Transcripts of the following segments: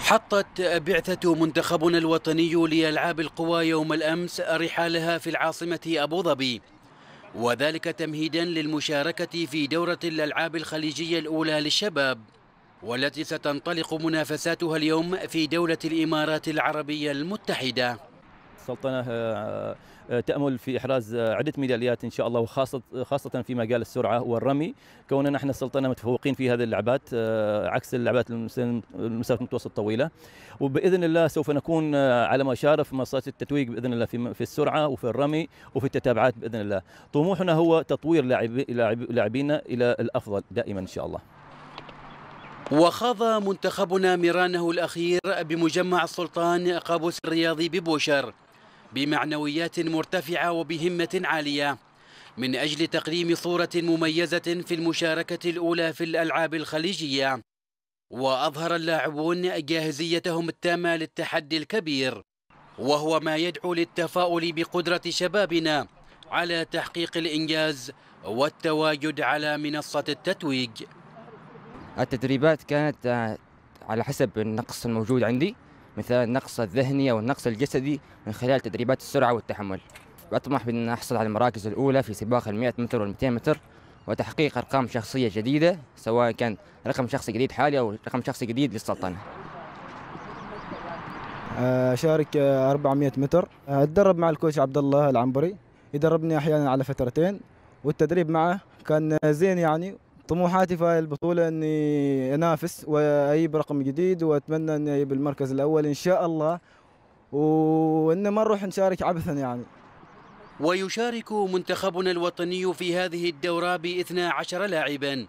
حطت بعثة منتخبنا الوطني لألعاب القوى يوم الأمس رحالها في العاصمة أبو ظبي وذلك تمهيدا للمشاركة في دورة الألعاب الخليجية الأولى للشباب والتي ستنطلق منافساتها اليوم في دولة الإمارات العربية المتحدة السلطنه آه، آه، تامل في احراز آه، عده ميداليات ان شاء الله وخاصه خاصه في مجال السرعه والرمي كوننا نحن السلطنه متفوقين في هذه اللعبات عكس اللعبات المسافه المتوسط الطويله وباذن الله سوف نكون على مشارف منصات التتويج باذن الله في السرعه وفي الرمي وفي التتابعات باذن الله طموحنا هو تطوير لاعبينا الى الافضل دائما ان شاء الله وخاض منتخبنا مرانه الأخير بمجمع السلطان قابوس الرياضي ببوشر بمعنويات مرتفعة وبهمة عالية من أجل تقديم صورة مميزة في المشاركة الأولى في الألعاب الخليجية وأظهر اللاعبون جاهزيتهم التامة للتحدي الكبير وهو ما يدعو للتفاؤل بقدرة شبابنا على تحقيق الإنجاز والتواجد على منصة التتويج التدريبات كانت على حسب النقص الموجود عندي مثال النقص الذهني أو النقص الجسدي من خلال تدريبات السرعة والتحمل وأطمح بأن أحصل على المراكز الأولى في سباق ال100 متر وال200 متر وتحقيق أرقام شخصية جديدة سواء كان رقم شخصي جديد حالي أو رقم شخصي جديد للسلطنة آه، أشارك 400 متر آه، أتدرب مع الكوتش عبد الله العنبري يدربني أحيانا على فترتين والتدريب معه كان زين يعني طموحاتي في هذه البطولة أني أنافس وأجيب رقم جديد وأتمنى أني أجيب المركز الأول إن شاء الله وأن ما نروح نشارك عبثا يعني ويشارك منتخبنا الوطني في هذه الدورة ب 12 لاعبا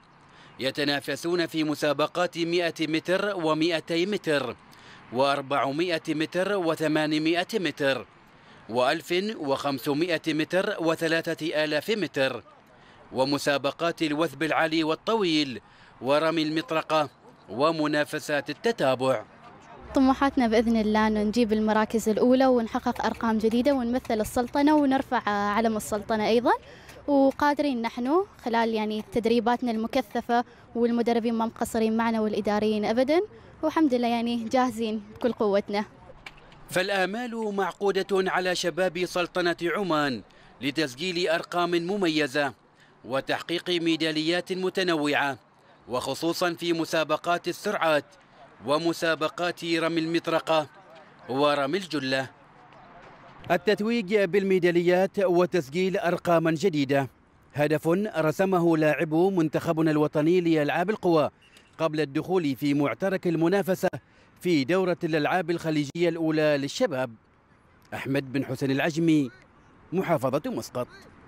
يتنافسون في مسابقات 100 متر و200 متر و400 متر و800 متر و1500 متر و3000 متر ومسابقات الوثب العالي والطويل ورمي المطرقة ومنافسات التتابع طموحاتنا بإذن الله أن نجيب المراكز الأولى ونحقق أرقام جديدة ونمثل السلطنة ونرفع علم السلطنة أيضا وقادرين نحن خلال يعني تدريباتنا المكثفة والمدربين ما مقصرين معنا والإداريين أبدا والحمد لله يعني جاهزين بكل قوتنا فالآمال معقودة على شباب سلطنة عمان لتسجيل أرقام مميزة وتحقيق ميداليات متنوعة وخصوصا في مسابقات السرعات ومسابقات رمي المطرقة ورمي الجلة التتويج بالميداليات وتسجيل أرقاما جديدة هدف رسمه لاعب منتخبنا الوطني لألعاب القوى قبل الدخول في معترك المنافسة في دورة الألعاب الخليجية الأولى للشباب أحمد بن حسين العجمي محافظة مسقط